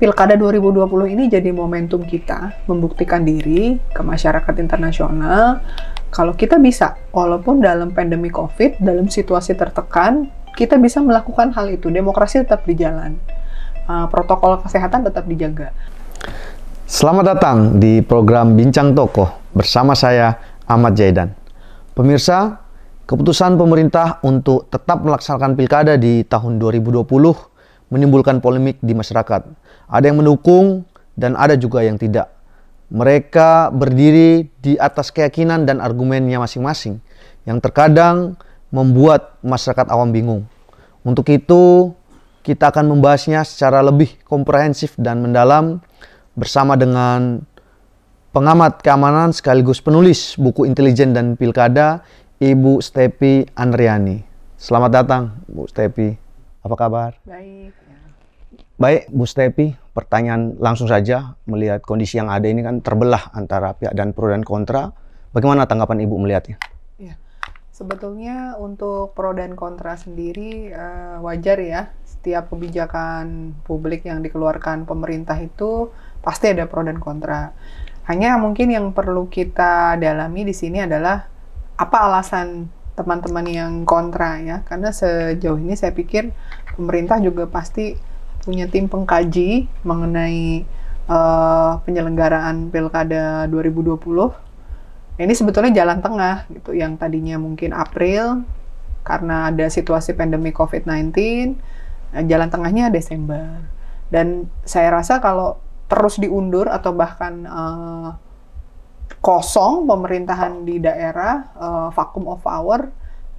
Pilkada 2020 ini jadi momentum kita membuktikan diri ke masyarakat internasional kalau kita bisa, walaupun dalam pandemi COVID, dalam situasi tertekan, kita bisa melakukan hal itu. Demokrasi tetap di jalan, ah, protokol kesehatan tetap dijaga. Selamat datang di program Bincang Tokoh bersama saya Ahmad Jaidan. Pemirsa, keputusan pemerintah untuk tetap melaksanakan pilkada di tahun 2020 menimbulkan polemik di masyarakat. Ada yang mendukung dan ada juga yang tidak. Mereka berdiri di atas keyakinan dan argumennya masing-masing yang terkadang membuat masyarakat awam bingung. Untuk itu, kita akan membahasnya secara lebih komprehensif dan mendalam bersama dengan pengamat keamanan sekaligus penulis buku intelijen dan pilkada, Ibu Stepi Andriani. Selamat datang, Bu Stepi. Apa kabar? Baik. Baik, Bu Stepi, pertanyaan langsung saja melihat kondisi yang ada ini kan terbelah antara pihak dan pro dan kontra. Bagaimana tanggapan Ibu melihatnya? Ya, sebetulnya untuk pro dan kontra sendiri uh, wajar ya. Setiap kebijakan publik yang dikeluarkan pemerintah itu pasti ada pro dan kontra. Hanya mungkin yang perlu kita dalami di sini adalah apa alasan teman-teman yang kontra ya. Karena sejauh ini saya pikir pemerintah juga pasti punya tim pengkaji mengenai uh, penyelenggaraan Pilkada 2020. Ini sebetulnya jalan tengah gitu yang tadinya mungkin April karena ada situasi pandemi COVID-19, eh, jalan tengahnya Desember. Dan saya rasa kalau terus diundur atau bahkan uh, kosong pemerintahan di daerah uh, vacuum of power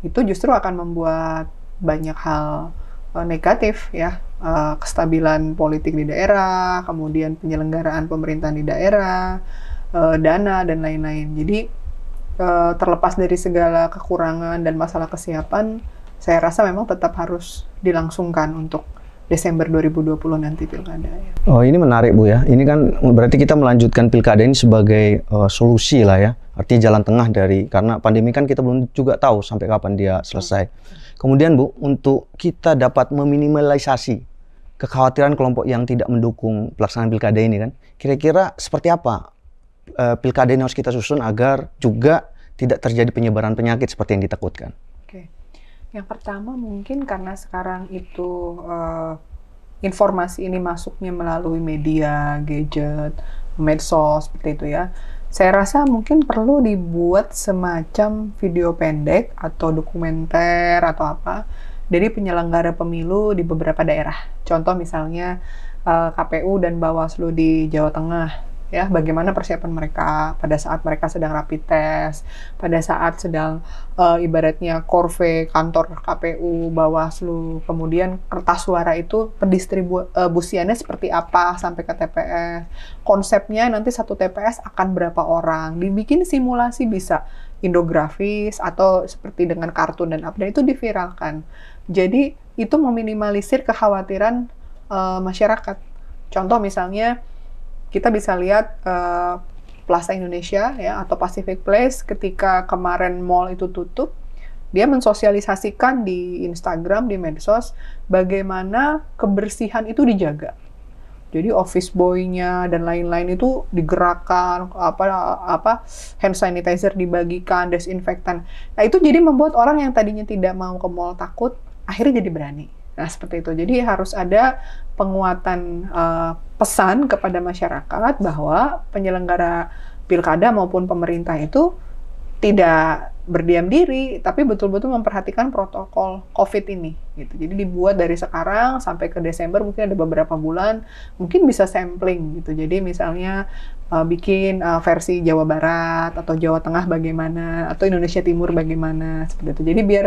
itu justru akan membuat banyak hal Eh, negatif ya uh, kestabilan politik di daerah, kemudian penyelenggaraan pemerintahan di daerah, uh, dana dan lain-lain. Jadi uh, terlepas dari segala kekurangan dan masalah kesiapan, saya rasa memang tetap harus dilangsungkan untuk Desember 2020 nanti pilkada. Ya. Oh ini menarik bu ya. Ini kan berarti kita melanjutkan pilkada ini sebagai uh, solusi lah ya. Artinya jalan tengah dari karena pandemi kan kita belum juga tahu sampai kapan dia selesai. Hmm. Kemudian Bu, untuk kita dapat meminimalisasi kekhawatiran kelompok yang tidak mendukung pelaksanaan pilkada ini kan, kira-kira seperti apa e, pilkada ini harus kita susun agar juga tidak terjadi penyebaran penyakit seperti yang ditakutkan? Oke, yang pertama mungkin karena sekarang itu e, informasi ini masuknya melalui media, gadget, medsos seperti itu ya saya rasa mungkin perlu dibuat semacam video pendek atau dokumenter atau apa dari penyelenggara pemilu di beberapa daerah. Contoh misalnya eh, KPU dan Bawaslu di Jawa Tengah ya bagaimana persiapan mereka pada saat mereka sedang rapi tes, pada saat sedang uh, ibaratnya korve kantor KPU, Bawaslu, kemudian kertas suara itu pendistribusiannya eh, uh, seperti apa sampai ke TPS, konsepnya nanti satu TPS akan berapa orang, dibikin simulasi bisa indografis atau seperti dengan kartun dan update itu diviralkan. Jadi itu meminimalisir kekhawatiran uh, masyarakat. Contoh misalnya kita bisa lihat uh, Plaza Indonesia ya atau Pacific Place ketika kemarin mall itu tutup, dia mensosialisasikan di Instagram, di medsos bagaimana kebersihan itu dijaga. Jadi office boy-nya dan lain-lain itu digerakkan, apa apa hand sanitizer dibagikan, desinfektan. Nah, itu jadi membuat orang yang tadinya tidak mau ke mall takut, akhirnya jadi berani Nah, seperti itu. Jadi harus ada penguatan uh, pesan kepada masyarakat bahwa penyelenggara pilkada maupun pemerintah itu tidak berdiam diri, tapi betul-betul memperhatikan protokol COVID ini. Gitu. Jadi dibuat dari sekarang sampai ke Desember mungkin ada beberapa bulan, mungkin bisa sampling gitu. Jadi misalnya uh, bikin uh, versi Jawa Barat atau Jawa Tengah bagaimana atau Indonesia Timur bagaimana seperti itu. Jadi biar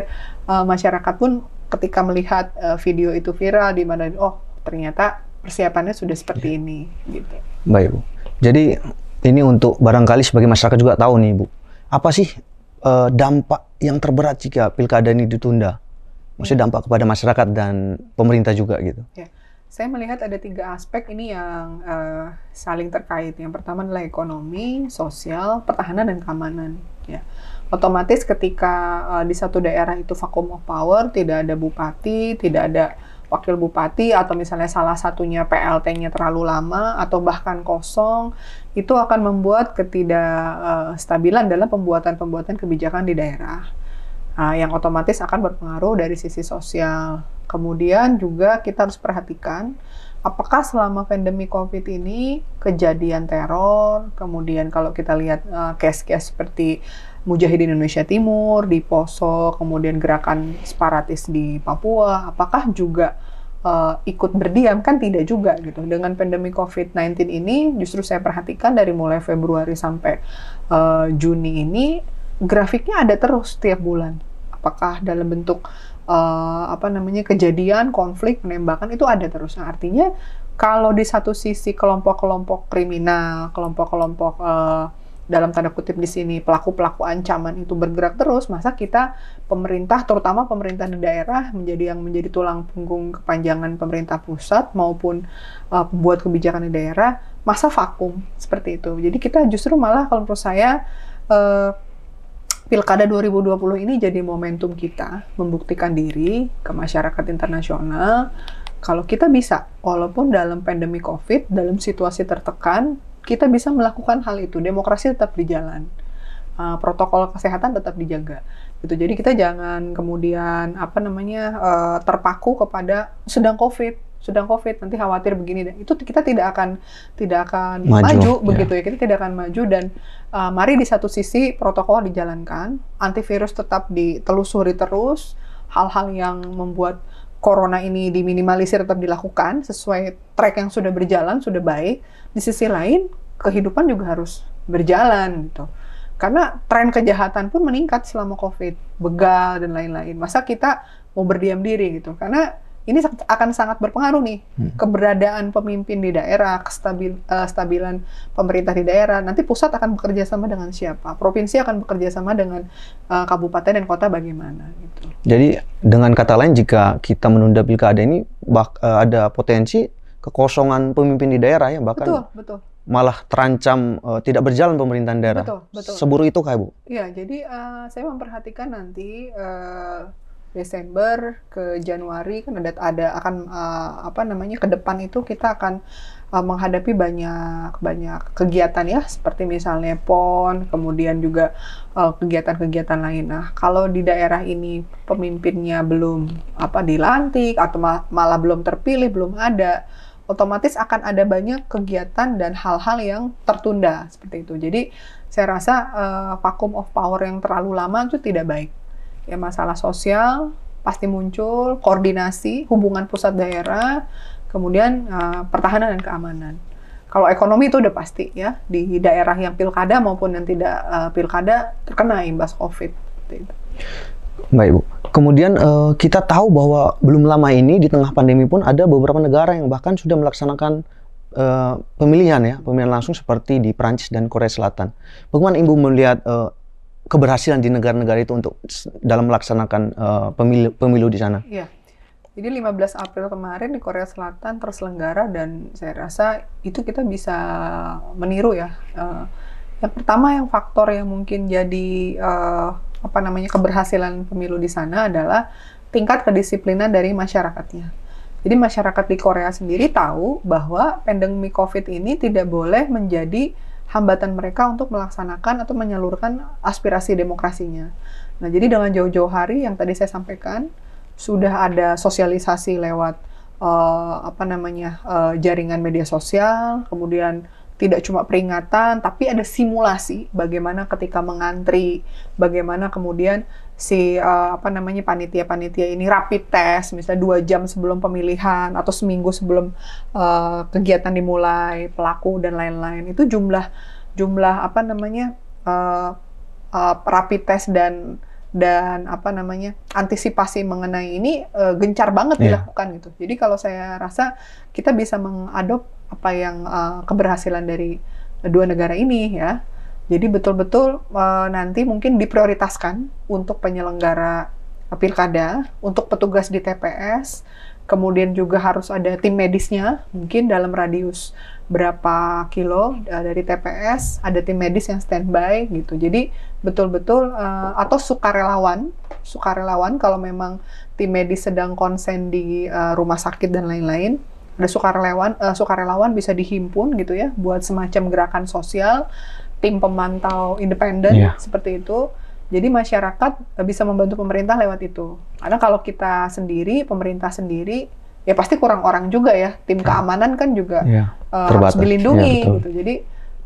uh, masyarakat pun ketika melihat uh, video itu viral di mana oh ternyata persiapannya sudah seperti ya. ini gitu. Baik Bu. Jadi ini untuk barangkali sebagai masyarakat juga tahu nih Bu. Apa sih uh, dampak yang terberat jika pilkada ini ditunda? Maksudnya iya. dampak kepada masyarakat dan pemerintah juga gitu. Ya. Saya melihat ada tiga aspek ini yang uh, saling terkait. Yang pertama adalah ekonomi, sosial, pertahanan dan keamanan. Ya otomatis ketika uh, di satu daerah itu vakum of power, tidak ada bupati, tidak ada wakil bupati atau misalnya salah satunya PLT-nya terlalu lama atau bahkan kosong, itu akan membuat ketidakstabilan eh, uh, dalam pembuatan-pembuatan kebijakan di daerah. Nah, yang otomatis akan berpengaruh dari sisi sosial. Kemudian juga kita harus perhatikan apakah selama pandemi COVID ini kejadian teror, kemudian kalau kita lihat eh, case-case uh, seperti Mujahidin Indonesia Timur di Poso, kemudian gerakan separatis di Papua, apakah juga uh, ikut berdiam kan tidak juga gitu. Dengan pandemi COVID-19 ini justru saya perhatikan dari mulai Februari sampai uh, Juni ini grafiknya ada terus setiap bulan. Apakah dalam bentuk uh, apa namanya kejadian konflik penembakan itu ada terus. Nah, artinya kalau di satu sisi kelompok-kelompok kriminal, kelompok-kelompok uh, dalam tanda kutip di sini pelaku-pelaku ancaman itu bergerak terus, masa kita pemerintah terutama pemerintah daerah menjadi yang menjadi tulang punggung kepanjangan pemerintah pusat maupun uh, pembuat kebijakan di daerah, masa vakum seperti itu. Jadi kita justru malah kalau menurut saya uh, pilkada 2020 ini jadi momentum kita membuktikan diri ke masyarakat internasional kalau kita bisa walaupun dalam pandemi Covid, dalam situasi tertekan, kita bisa melakukan hal itu. Demokrasi tetap di jalan. Uh, ah, protokol kesehatan tetap dijaga gitu. Jadi kita jangan kemudian apa namanya uh, terpaku kepada sedang COVID sedang covid nanti khawatir begini dan itu kita tidak akan tidak akan maju, maju ya. begitu ya kita tidak akan maju dan uh, mari di satu sisi protokol dijalankan antivirus tetap ditelusuri terus hal-hal yang membuat corona ini diminimalisir tetap dilakukan sesuai track yang sudah berjalan sudah baik di sisi lain kehidupan juga harus berjalan gitu karena tren kejahatan pun meningkat selama covid begal dan lain-lain masa kita mau berdiam diri gitu karena ini akan sangat berpengaruh nih hmm. keberadaan pemimpin di daerah, kestabilan uh, eh, stabilan pemerintah di daerah. Nanti pusat akan bekerja sama dengan siapa, provinsi akan bekerja sama dengan uh, kabupaten dan kota bagaimana. Gitu. Jadi dengan kata lain, jika kita menunda pilkada ini, bak, uh, ada potensi kekosongan pemimpin di daerah ya bahkan. Betul, betul malah terancam uh, tidak berjalan pemerintahan daerah. Betul, betul. Seburu itu kah, Bu? Iya, jadi uh, saya memperhatikan nanti uh, Desember ke Januari kan ada ada akan uh, apa namanya ke depan itu kita akan uh, menghadapi banyak banyak kegiatan ya seperti misalnya PON, kemudian juga eh, kegiatan-kegiatan uh, lain. Nah, kalau di daerah ini pemimpinnya belum apa dilantik atau ma malah belum terpilih, belum ada otomatis akan ada banyak kegiatan dan hal-hal yang tertunda seperti itu. Jadi saya rasa uh, vakum of power yang terlalu lama itu tidak baik ya masalah sosial pasti muncul, koordinasi, hubungan pusat daerah, kemudian uh, pertahanan dan keamanan. Kalau ekonomi itu udah pasti ya di daerah yang pilkada maupun yang tidak uh, pilkada terkena imbas COVID. Baik Bu. Kemudian uh, kita tahu bahwa belum lama ini di tengah pandemi pun ada beberapa negara yang bahkan sudah melaksanakan uh, pemilihan ya pemilihan langsung seperti di Prancis dan Korea Selatan. Bagaimana Ibu melihat uh, keberhasilan di negara-negara itu untuk dalam melaksanakan uh, pemilu pemilu di sana. Iya. Jadi 15 April kemarin di Korea Selatan terselenggara dan saya rasa itu kita bisa meniru ya. Uh, yang pertama yang faktor yang mungkin jadi uh, apa namanya keberhasilan pemilu di sana adalah tingkat kedisiplinan dari masyarakatnya. Jadi masyarakat di Korea sendiri tahu bahwa pandemi COVID ini tidak boleh menjadi hambatan mereka untuk melaksanakan atau menyalurkan aspirasi demokrasinya. Nah, jadi dengan jauh-jauh hari yang tadi saya sampaikan, sudah ada sosialisasi lewat uh, apa namanya uh, jaringan media sosial, kemudian tidak cuma peringatan, tapi ada simulasi bagaimana ketika mengantri, bagaimana kemudian si uh, apa namanya panitia-panitia ini rapid test misalnya dua jam sebelum pemilihan atau seminggu sebelum uh, kegiatan dimulai pelaku dan lain-lain itu jumlah jumlah apa namanya uh, uh, rapid test dan dan apa namanya antisipasi mengenai ini uh, gencar banget yeah. dilakukan gitu jadi kalau saya rasa kita bisa mengadop apa yang uh, keberhasilan dari dua negara ini ya jadi betul-betul uh, nanti mungkin diprioritaskan untuk penyelenggara eh, pilkada, untuk petugas di TPS, kemudian juga harus ada tim medisnya, mungkin dalam radius berapa kilo eh, dari TPS, ada tim medis yang standby gitu. Jadi betul-betul uh, atau sukarelawan, sukarelawan kalau memang tim medis sedang konsen di uh, rumah sakit dan lain-lain ada sukarelawan uh, sukarelawan bisa dihimpun gitu ya buat semacam gerakan sosial tim pemantau independen yeah. seperti itu. Jadi masyarakat bisa membantu pemerintah lewat itu. Karena kalau kita sendiri, pemerintah sendiri, ya pasti kurang orang juga ya. Tim hmm. keamanan kan juga yeah. Iya, uh, harus iya, dilindungi yeah, gitu. Jadi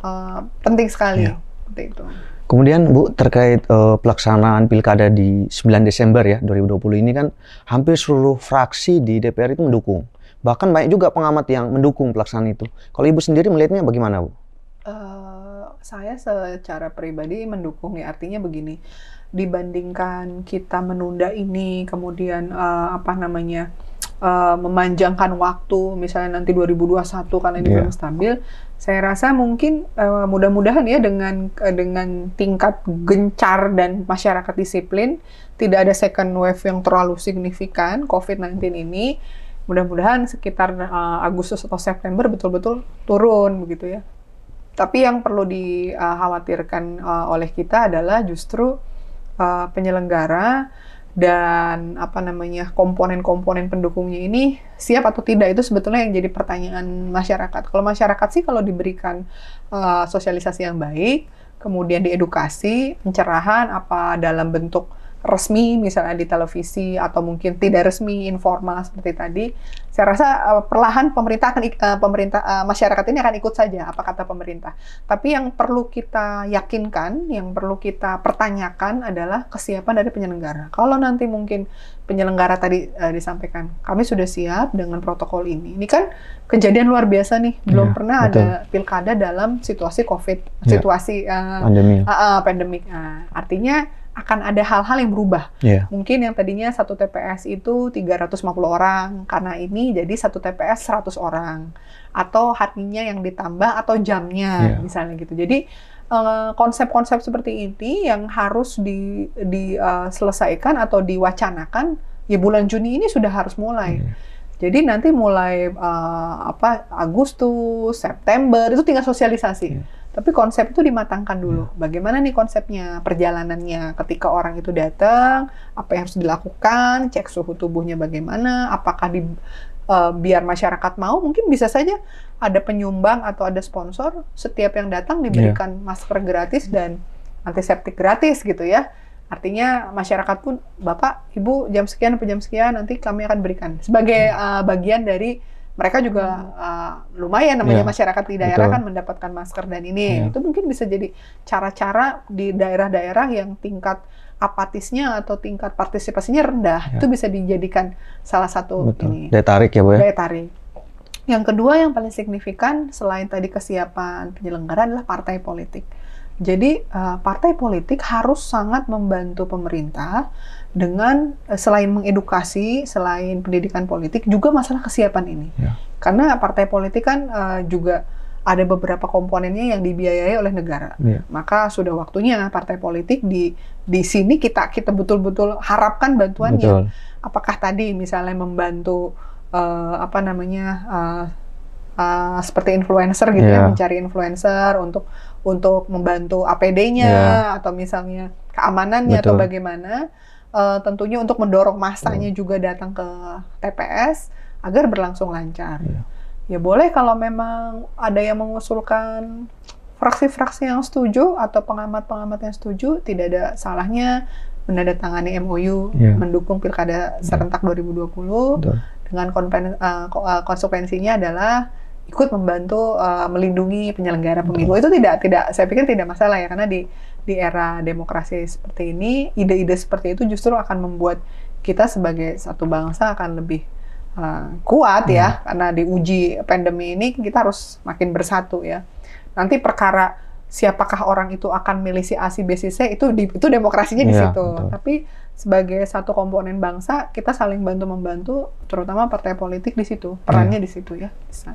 uh, penting sekali yeah. seperti itu. Kemudian Bu terkait uh, pelaksanaan pilkada di 9 Desember ya 2020 ini kan hampir seluruh fraksi di DPR itu mendukung. Bahkan banyak juga pengamat yang mendukung pelaksanaan itu. Kalau Ibu sendiri melihatnya bagaimana Bu? Uh, saya secara pribadi mendukung ya artinya begini dibandingkan kita menunda ini kemudian uh, apa namanya uh, memanjangkan waktu misalnya nanti 2021 karena ini yeah. belum stabil saya rasa mungkin uh, mudah-mudahan ya dengan uh, dengan tingkat gencar dan masyarakat disiplin tidak ada second wave yang terlalu signifikan COVID-19 ini mudah-mudahan sekitar uh, Agustus atau September betul-betul turun begitu ya tapi yang perlu dikhawatirkan eh, uh, eh, oleh kita adalah justru uh, penyelenggara dan apa namanya komponen-komponen pendukungnya ini siap atau tidak itu sebetulnya yang jadi pertanyaan masyarakat. Kalau masyarakat sih kalau diberikan uh, sosialisasi yang baik, kemudian diedukasi, pencerahan apa dalam bentuk resmi misalnya di televisi atau mungkin tidak resmi informal seperti tadi saya rasa uh, perlahan pemerintah akan uh, pemerintah uh, masyarakat ini akan ikut saja apa kata pemerintah tapi yang perlu kita yakinkan yang perlu kita pertanyakan adalah kesiapan dari penyelenggara kalau nanti mungkin penyelenggara tadi uh, disampaikan kami sudah siap dengan protokol ini ini kan kejadian luar biasa nih belum ya, pernah betul. ada pilkada dalam situasi covid iya. situasi uh, pandemi uh, uh, pandemik uh, artinya akan ada hal-hal yang berubah. Yeah. Mungkin yang tadinya satu TPS itu 350 orang, karena ini jadi satu TPS 100 orang. Atau hatinya yang ditambah, atau jamnya yeah. misalnya gitu. Jadi eh, konsep-konsep uh, seperti ini yang harus diselesaikan di, uh, atau diwacanakan, ya bulan Juni ini sudah harus mulai. Yeah. Jadi nanti mulai uh, apa Agustus, September itu tinggal sosialisasi. Yeah tapi konsep itu dimatangkan dulu. Iya. Bagaimana nih konsepnya, perjalanannya ketika orang itu datang, apa yang harus dilakukan, cek suhu tubuhnya bagaimana, apakah di uh, biar masyarakat mau mungkin bisa saja ada penyumbang atau ada sponsor setiap yang datang diberikan yeah. masker gratis dan antiseptik gratis gitu ya artinya masyarakat pun bapak ibu jam sekian jam sekian nanti kami akan berikan sebagai uh, bagian dari mereka juga uh, lumayan namanya yeah. masyarakat di daerah Betul. kan mendapatkan masker dan ini yeah. itu mungkin bisa jadi cara-cara di daerah-daerah yang tingkat apatisnya atau tingkat partisipasinya rendah yeah. itu bisa dijadikan salah satu Betul. ini daya tarik ya bu ya daya tarik yang kedua yang paling signifikan selain tadi kesiapan penyelenggara adalah partai politik jadi eh, partai politik harus sangat membantu pemerintah dengan eh, selain mengedukasi, selain pendidikan politik, juga masalah kesiapan ini. Ya. Karena partai politik kan uh, juga ada beberapa komponennya yang dibiayai oleh negara. Ya. Maka sudah waktunya partai politik di di sini kita kita betul-betul harapkan bantuannya. Betul. Apakah tadi misalnya membantu uh, apa namanya uh, uh, seperti influencer gitu ya. ya, mencari influencer untuk untuk membantu APD-nya ya. atau misalnya keamanannya Betul. atau bagaimana uh, tentunya untuk mendorong masanya hmm. juga datang ke TPS agar berlangsung lancar. Yeah. Ya boleh kalau memang ada yang mengusulkan fraksi-fraksi yang setuju atau pengamat-pengamat yang setuju, tidak ada salahnya menandatangani MOU yeah. mendukung pilkada iya. serentak yeah. 2020 Betul. dengan eh, eh, konsekuensinya adalah ikut membantu uh, melindungi penyelenggara pemilu. Itu tidak tidak saya pikir tidak masalah ya karena di di era demokrasi seperti ini, ide-ide seperti itu justru akan membuat kita sebagai satu bangsa akan lebih uh, kuat ya, hmm. karena diuji pandemi ini kita harus makin bersatu ya. Nanti perkara siapakah orang itu akan milih si A, si B, si C itu di, itu demokrasinya di iya, situ. Betul. Tapi sebagai satu komponen bangsa kita saling bantu membantu, terutama partai politik di situ perannya ya. di situ ya. Bisa.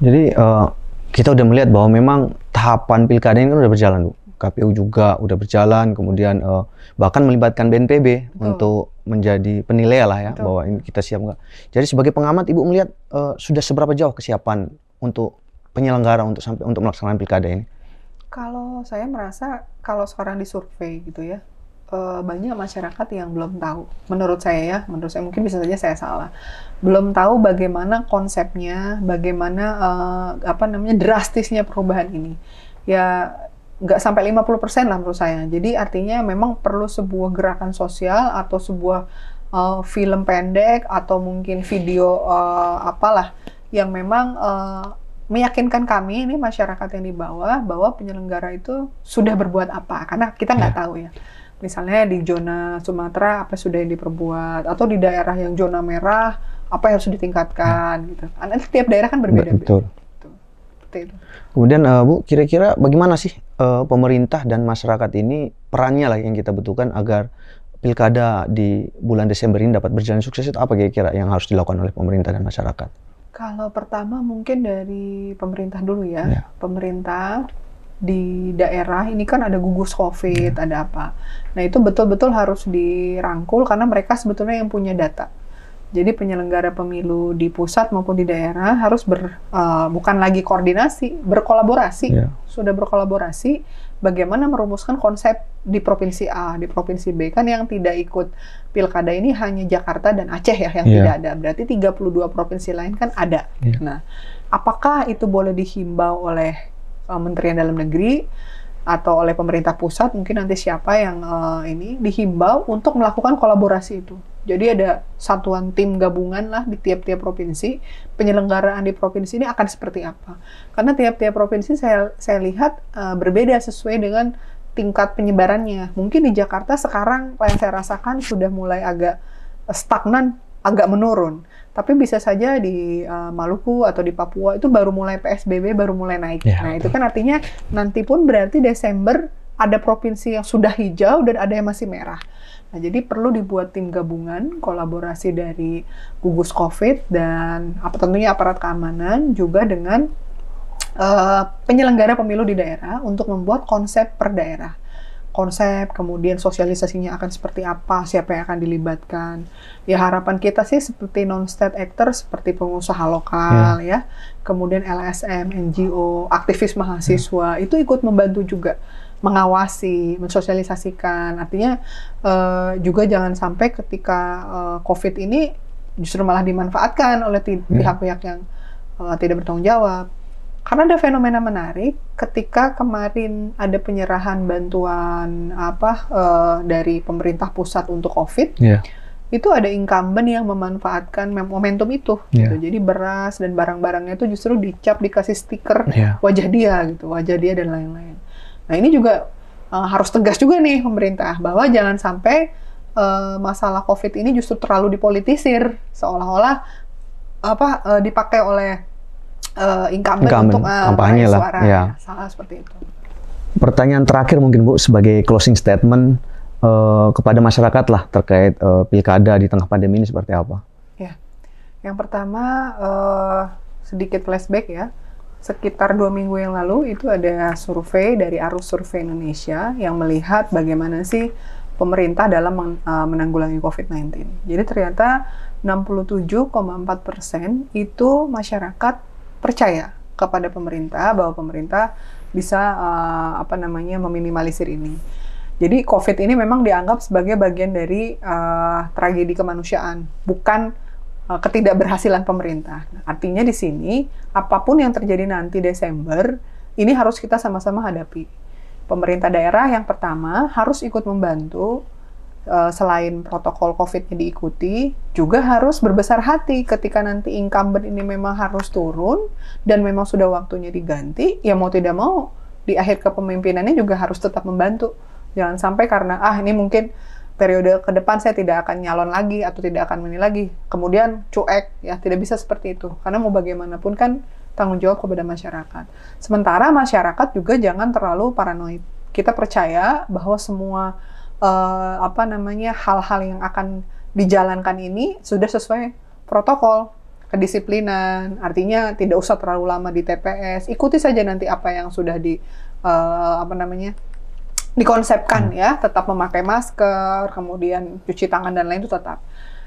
Jadi uh, kita udah melihat bahwa memang tahapan pilkada ini kan udah berjalan, Bu. KPU juga udah berjalan, kemudian uh, bahkan melibatkan BNPB Betul. untuk menjadi penilai lah ya Betul. bahwa ini kita siap nggak. Jadi sebagai pengamat Ibu melihat uh, sudah seberapa jauh kesiapan untuk penyelenggara untuk sampai untuk melaksanakan pilkada ini? Kalau saya merasa kalau sekarang disurvei gitu ya, eh, banyak masyarakat yang belum tahu. Menurut saya ya, menurut saya mungkin bisa saja saya salah. Belum tahu bagaimana konsepnya, bagaimana uh, apa namanya drastisnya perubahan ini. Ya nggak sampai 50% lah menurut saya. Jadi artinya memang perlu sebuah gerakan sosial atau sebuah uh, film pendek atau mungkin video uh, apalah yang memang uh, meyakinkan kami ini masyarakat yang di bawah bahwa penyelenggara itu sudah berbuat apa karena kita nggak ya. tahu ya. Misalnya di zona Sumatera apa sudah yang diperbuat atau di daerah yang zona merah apa yang harus ditingkatkan ya. gitu. Karena tiap daerah kan berbeda-beda. Betul. Betul. Kemudian uh, Bu, kira-kira bagaimana sih uh, pemerintah dan masyarakat ini perannya lah yang kita butuhkan agar pilkada di bulan Desember ini dapat berjalan sukses itu apa kira-kira yang harus dilakukan oleh pemerintah dan masyarakat? Kalau pertama mungkin dari pemerintah dulu ya, ya. pemerintah di daerah ini kan ada gugus COVID, ya. ada apa. Nah itu betul-betul harus dirangkul karena mereka sebetulnya yang punya data jadi penyelenggara pemilu di pusat maupun di daerah harus ber, uh, bukan lagi koordinasi, berkolaborasi. Yeah. Sudah berkolaborasi bagaimana merumuskan konsep di provinsi A, di provinsi B. Kan yang tidak ikut pilkada ini hanya Jakarta dan Aceh ya yang yeah. tidak ada. Berarti 32 provinsi lain kan ada. Yeah. Nah, apakah itu boleh dihimbau oleh uh, Menteri Dalam Negeri? atau oleh pemerintah pusat mungkin nanti siapa yang uh, ini dihimbau untuk melakukan kolaborasi itu jadi ada satuan tim gabungan lah di tiap-tiap provinsi. Penyelenggaraan di provinsi ini akan seperti apa? Karena tiap-tiap provinsi saya saya lihat uh, berbeda sesuai dengan tingkat penyebarannya. Mungkin di Jakarta sekarang yang saya rasakan sudah mulai agak stagnan, agak menurun. Tapi bisa saja di uh, Maluku atau di Papua itu baru mulai PSBB baru mulai naik. Ya, nah, itu kan artinya nanti pun berarti Desember ada provinsi yang sudah hijau dan ada yang masih merah. Nah, jadi perlu dibuat tim gabungan, kolaborasi dari gugus COVID dan apa ah, tentunya aparat keamanan juga dengan uh, penyelenggara pemilu di daerah untuk membuat konsep per daerah. Konsep, kemudian sosialisasinya akan seperti apa, siapa yang akan dilibatkan. Ya harapan kita sih seperti non-state actor, seperti pengusaha lokal yeah. ya, kemudian LSM, NGO, aktivis mahasiswa, yeah. itu ikut membantu juga mengawasi, mensosialisasikan. Artinya uh, juga jangan sampai ketika uh, COVID ini justru malah dimanfaatkan oleh hmm. pihak-pihak yang uh, tidak bertanggung jawab. Karena ada fenomena menarik ketika kemarin ada penyerahan bantuan apa uh, dari pemerintah pusat untuk COVID. Yeah itu ada incumbent yang memanfaatkan momentum itu yeah. gitu. Iya. Jadi beras dan barang-barangnya itu justru dicap dikasih stiker yeah. wajah dia gitu, wajah dia dan lain-lain. Nah ini juga uh, harus tegas juga nih pemerintah bahwa jangan sampai uh, masalah COVID ini justru terlalu dipolitisir seolah-olah apa uh, dipakai oleh uh, incumbent, incumbent untuk uh, kampanye lah, suara. Ya. Salah seperti itu. Pertanyaan terakhir mungkin Bu sebagai closing statement uh, kepada masyarakat lah terkait uh, pilkada di tengah pandemi ini seperti apa? Ya, yang pertama uh, sedikit flashback ya sekitar dua minggu yang lalu itu ada survei dari Arus Survei Indonesia yang melihat bagaimana sih pemerintah dalam e, menanggulangi COVID-19. Jadi ternyata 67,4 persen itu masyarakat percaya kepada pemerintah bahwa pemerintah bisa uh, apa namanya meminimalisir ini. Jadi COVID ini memang dianggap sebagai bagian dari uh, tragedi kemanusiaan, bukan Eh, ketidakberhasilan pemerintah. Artinya di sini apapun yang terjadi nanti Desember ini harus kita sama-sama hadapi. Pemerintah daerah yang pertama harus ikut membantu eh, selain protokol COVID-nya diikuti, juga harus berbesar hati ketika nanti incumbent ini memang harus turun dan memang sudah waktunya diganti, ya mau tidak mau di akhir kepemimpinannya juga harus tetap membantu. Jangan sampai karena ah ini mungkin periode ke depan saya tidak akan nyalon lagi atau tidak akan menilai lagi. Kemudian cuek ya, tidak bisa seperti itu. Karena mau bagaimanapun kan tanggung jawab kepada masyarakat. Sementara masyarakat juga jangan terlalu paranoid. Kita percaya bahwa semua uh, apa namanya hal-hal yang akan dijalankan ini sudah sesuai protokol kedisiplinan. Artinya tidak usah terlalu lama di TPS. Ikuti saja nanti apa yang sudah di uh, apa namanya dikonsepkan hmm. ya, tetap memakai masker, kemudian cuci tangan dan lain itu tetap.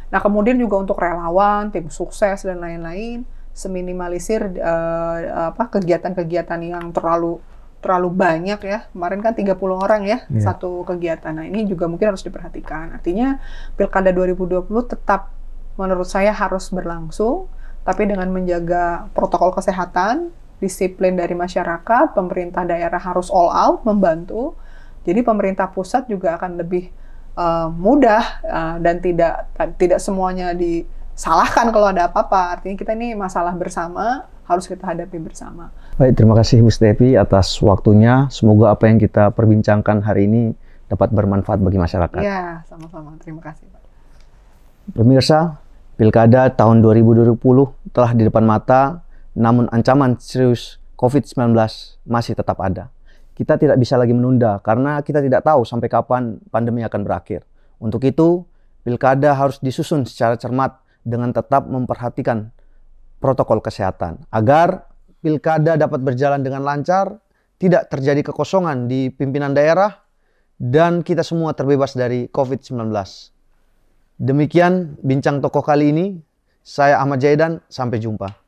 Nah, kemudian juga untuk relawan, tim sukses dan lain-lain, seminimalisir uh, apa kegiatan-kegiatan yang terlalu terlalu banyak ya. Kemarin kan 30 orang ya yeah. satu kegiatan. Nah, ini juga mungkin harus diperhatikan. Artinya Pilkada 2020 tetap menurut saya harus berlangsung tapi dengan menjaga protokol kesehatan, disiplin dari masyarakat, pemerintah daerah harus all out membantu jadi pemerintah pusat juga akan lebih uh, mudah uh, dan tidak tidak semuanya disalahkan kalau ada apa-apa. Artinya kita ini masalah bersama harus kita hadapi bersama. Baik, terima kasih Bu Stevi atas waktunya. Semoga apa yang kita perbincangkan hari ini dapat bermanfaat bagi masyarakat. Ya, sama-sama. Terima kasih, Pemirsa, Pilkada tahun 2020 telah di depan mata, namun ancaman serius COVID-19 masih tetap ada kita tidak bisa lagi menunda karena kita tidak tahu sampai kapan pandemi akan berakhir. Untuk itu, pilkada harus disusun secara cermat dengan tetap memperhatikan protokol kesehatan agar pilkada dapat berjalan dengan lancar, tidak terjadi kekosongan di pimpinan daerah, dan kita semua terbebas dari COVID-19. Demikian bincang tokoh kali ini. Saya Ahmad Jaidan, sampai jumpa.